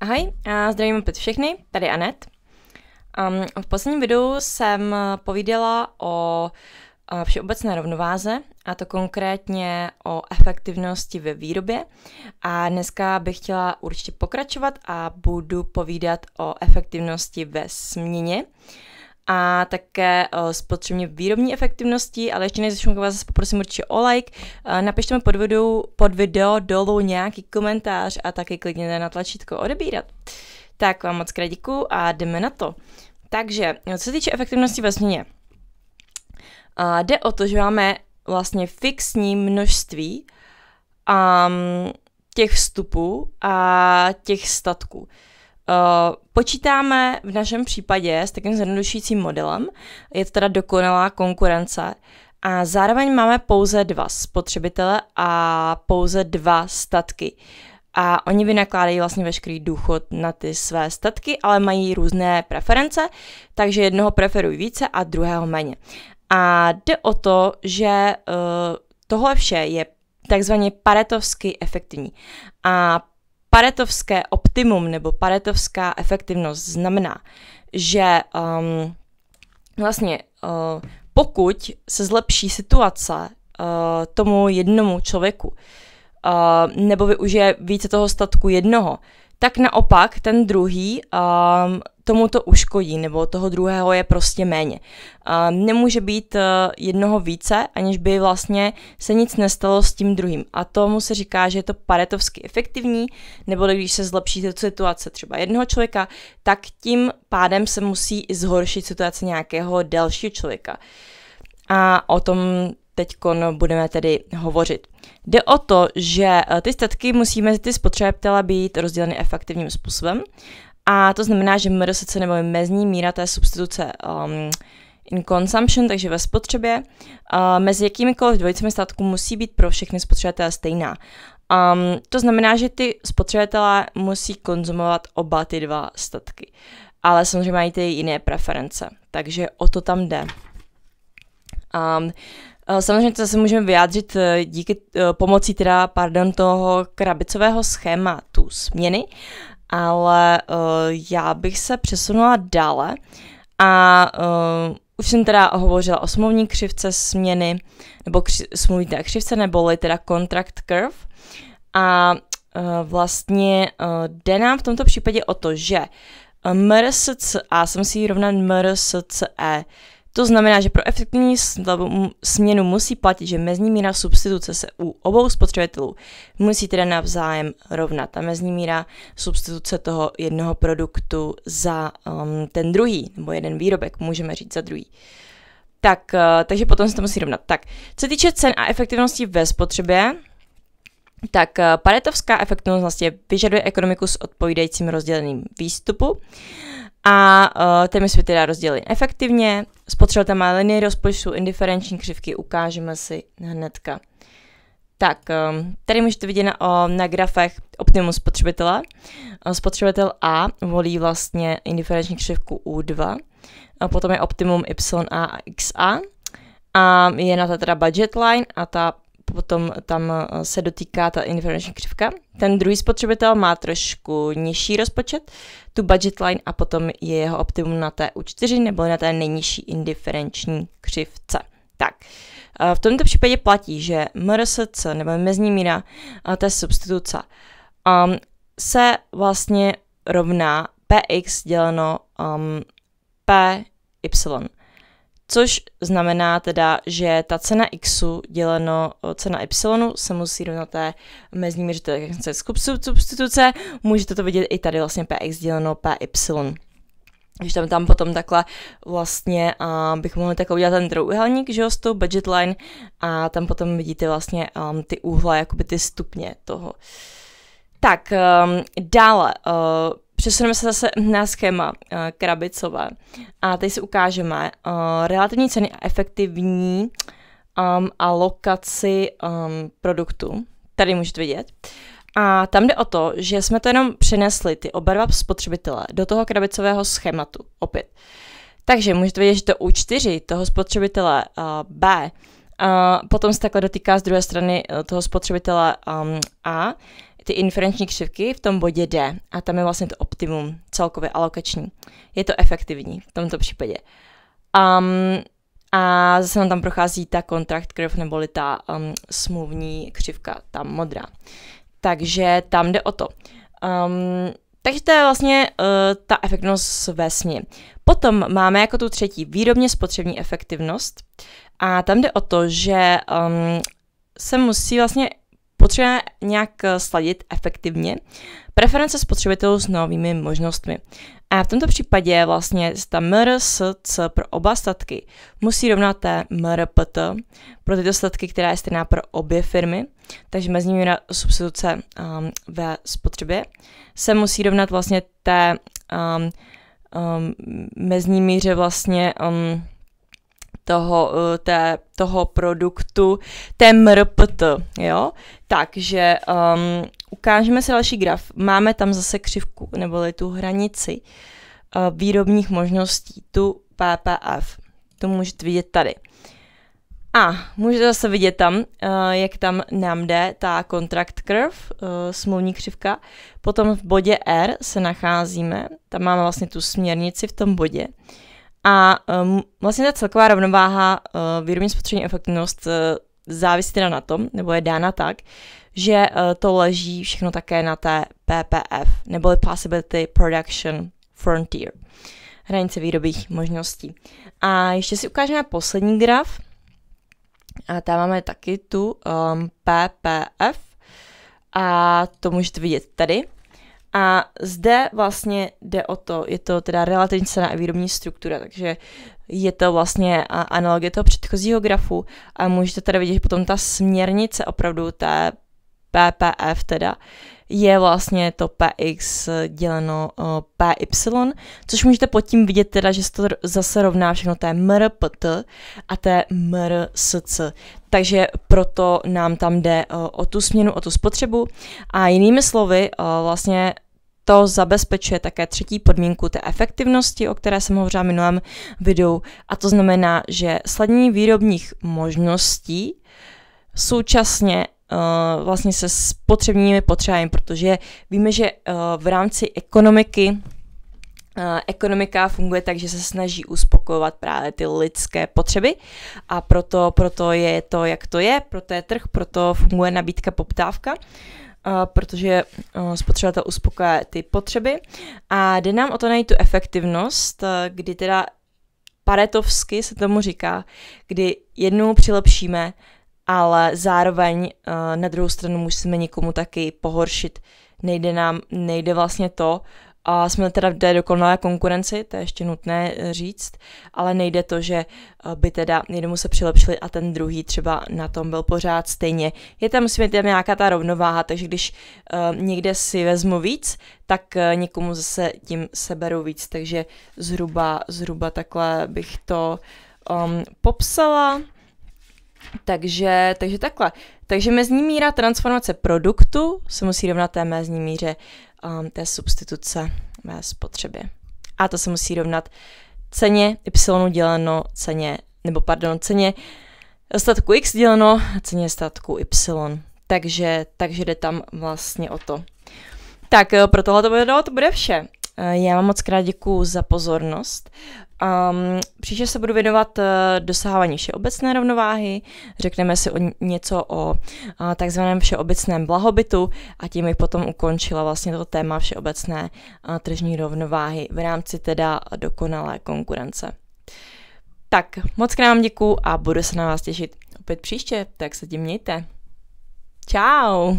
Ahoj, a zdravím opět všechny, tady Anet. Um, v posledním videu jsem povídala o všeobecné rovnováze, a to konkrétně o efektivnosti ve výrobě. A dneska bych chtěla určitě pokračovat a budu povídat o efektivnosti ve směně. Uh, a také eh, potřebně výrobní efektivnosti, ale ještě než začnu, vás zase poprosím určitě o like, eh, napište mi pod video, pod video dolů nějaký komentář a taky klikněte na tlačítko odebírat. Tak vám moc krát a jdeme na to. Takže, eh, co se týče efektivnosti ve směně, jde o to, že máme vlastně fixní množství um, těch vstupů a těch statků. Eh, počítáme v našem případě s takým zjednodušujícím modelem, je to teda dokonalá konkurence a zároveň máme pouze dva spotřebitele a pouze dva statky. A oni vynakládají vlastně veškerý důchod na ty své statky, ale mají různé preference, takže jednoho preferují více a druhého méně. A jde o to, že uh, tohle vše je takzvaně paretovsky efektivní. A Paretovské optimum nebo paretovská efektivnost znamená, že um, vlastně uh, pokud se zlepší situace uh, tomu jednomu člověku, uh, nebo využije více toho statku jednoho, tak naopak ten druhý um, tomu to uškodí, nebo toho druhého je prostě méně. Um, nemůže být uh, jednoho více, aniž by vlastně se nic nestalo s tím druhým. A tomu se říká, že je to paretovsky efektivní, nebo když se zlepší situace třeba jednoho člověka, tak tím pádem se musí i zhoršit situace nějakého dalšího člověka. A o tom teď budeme tedy hovořit. Jde o to, že eh, ty statky musí mezi ty spotřebitele být rozděleny efektivním způsobem a to znamená, že MRSC nebo mezní míra té substituce um, in consumption, takže ve spotřebě, uh, mezi jakýmikoliv dvojicemi statků musí být pro všechny spotřebitele stejná. Um, to znamená, že ty spotřebitelé musí konzumovat oba ty dva statky. Ale samozřejmě mají ty jiné preference, takže o to tam jde. Um, Eh, samozřejmě to zase můžeme vyjádřit eh, díky eh, pomocí teda, pardon, toho krabicového schématu změny, ale já bych se přesunula dále a už jsem teda hovořila o smluvní křivce směny, nebo kři, smluvní křivce, neboli teda contract curve. A vlastně jde nám v tomto případě o to, že a jsem si ji rovná MRSCE, to znamená, že pro efektivní směnu musí platit, že mezní míra substituce se u obou spotřebitelů musí teda navzájem rovnat. Ta mezní míra substituce toho jednoho produktu za um, ten druhý, nebo jeden výrobek, můžeme říct za druhý. Tak, uh, takže potom se to musí rovnat. Tak, co týče cen a efektivnosti ve spotřebě, tak uh, paretovská efektivnost vlastně vyžaduje ekonomiku s odpovídajícím rozděleným výstupu a uh, my jsme teda rozdělili efektivně Spotřel tam má linie rozpočtu, indiferenční křivky, ukážeme si hnedka. Tak, ehm, tady můžete vidět na, na grafech optimum spotřebitele. Ehm, spotřebitel A volí vlastně indiferenční křivku U2, a potom je optimum YA a XA a je na ta teda budget line a ta potom tam eh, se dotýká ta inferenční křivka. Ten druhý spotřebitel má trošku nižší rozpočet, tu budget line a potom je jeho optimum na té U4 nebo na té nejnižší indiferenční křivce. Tak, eh, v tomto případě platí, že MRSC nebo mezní míra eh, té substituce um, se vlastně rovná Px děleno um, ehm, Py což znamená teda, že ta cena xu děleno cena y se musí rovnat té mezní míře substituce. Můžete to vidět i tady vlastně px děleno py. Když tam, tam potom takhle vlastně a bych mohla takhle udělat ten úhelník že jo, s tou budget line a tam potom vidíte vlastně um, ty úhla, jakoby ty stupně toho. Tak, um, dále, uh, Přesuneme se zase na schéma uh, krabicové a tady si ukážeme uh, relativní ceny a efektivní um, alokaci um, produktu. Tady můžete vidět. A tam jde o to, že jsme to jenom přenesli, ty oba dva spotřebitele, do toho krabicového schématu opět. Takže můžete vidět, že to u čtyři toho spotřebitele uh, B uh, potom se takhle dotýká z druhé strany toho spotřebitele um, A ty inferenční křivky v tom bodě D a tam je vlastně to optimum celkově alokační. Je to efektivní v tomto případě. Um, a zase nám tam prochází ta kontrakt krev neboli ta um, smluvní křivka, ta modrá. Takže tam jde o to. Um, takže to je vlastně uh, ta efektivnost ve sně. Potom máme jako tu třetí výrobně spotřební efektivnost. A tam jde o to, že um, se musí vlastně potřebujeme nějak eh, sladit efektivně preference spotřebitelů s novými možnostmi. A v tomto případě vlastně ta MRSC pro oba statky musí rovnat té MRPT pro tyto statky, která je stejná pro obě firmy, takže mezi nimi substituce um, ve spotřebě se musí rovnat vlastně té um, um, mezní míře vlastně um, toho, eh, té, toho produktu, té MRPT, jo. Takže um, ukážeme si další graf. Máme tam zase křivku, neboli tu hranici uh, výrobních možností, tu PPF. To můžete vidět tady. A můžete zase vidět tam, uh, jak tam nám jde ta contract curve, uh, smluvní křivka. Potom v bodě R se nacházíme, tam máme vlastně tu směrnici v tom bodě. Uh, a um, vlastně ta celková rovnováha uh, výrobní spotřební efektivnost uh, závisí teda na tom, nebo je dána tak, že uh, to leží všechno také na té PPF, neboli Possibility Production Frontier, hranice výrobních možností. A ještě si ukážeme poslední graf, a tam máme taky tu um, PPF, a to můžete vidět tady. A zde vlastně jde o to, je to teda relativní cena a výrobní struktura, takže je to vlastně analogie toho předchozího grafu a můžete tady vidět, že potom ta směrnice opravdu té PPF teda je vlastně to Px děleno eh, Py, což můžete pod tím vidět teda, že se to zase rovná všechno té mrpt a té mrsc. Takže proto nám tam jde eh, o tu směnu, o tu spotřebu. A jinými slovy, eh, vlastně to zabezpečuje také třetí podmínku té efektivnosti, o které jsem hovořila v minulém videu, a to znamená, že sladění výrobních možností současně uh, vlastně se spotřebními potřebami, protože víme, že uh, v rámci ekonomiky eh, ekonomika funguje tak, že se snaží uspokojovat právě ty lidské potřeby a proto, proto je to, jak to je, proto je trh, proto funguje nabídka, poptávka, protože to uspokojí ty potřeby a jde nám o to najít tu efektivnost, kdy teda paretovsky se tomu říká, kdy jednou přilepšíme ale zároveň eh, na druhou stranu musíme nikomu taky pohoršit. Nejde nám, nejde vlastně to, a jsme teda v té dokonalé konkurenci, to je ještě nutné eh, říct, ale nejde to, že eh, by teda jednomu se přilepšili a ten druhý třeba na tom byl pořád stejně. Je tam musíme tam nějaká ta rovnováha, takže když uh, někde si vezmu víc, tak uh, někomu zase tím seberu víc, takže zhruba, zhruba takhle bych to um, popsala. Takže, takže takhle. Takže mezní míra transformace produktu se musí rovnat té mezní míře um, té substituce mé spotřeby. A to se musí rovnat ceně y děleno ceně, nebo pardon, ceně statku x děleno ceně statku y. Takže, takže jde tam vlastně o to. Tak eh, pro tohle to bude, to bude vše. Eh, já vám moc krát děkuji za pozornost. Um, příště se budu věnovat uh, dosahování všeobecné rovnováhy, řekneme si o něco o uh, takzvaném všeobecném blahobytu a tím bych potom ukončila vlastně to téma všeobecné uh, tržní rovnováhy v rámci teda dokonalé konkurence. Tak, moc nám děkuju a budu se na vás těšit opět příště, tak se tím mějte. Ciao!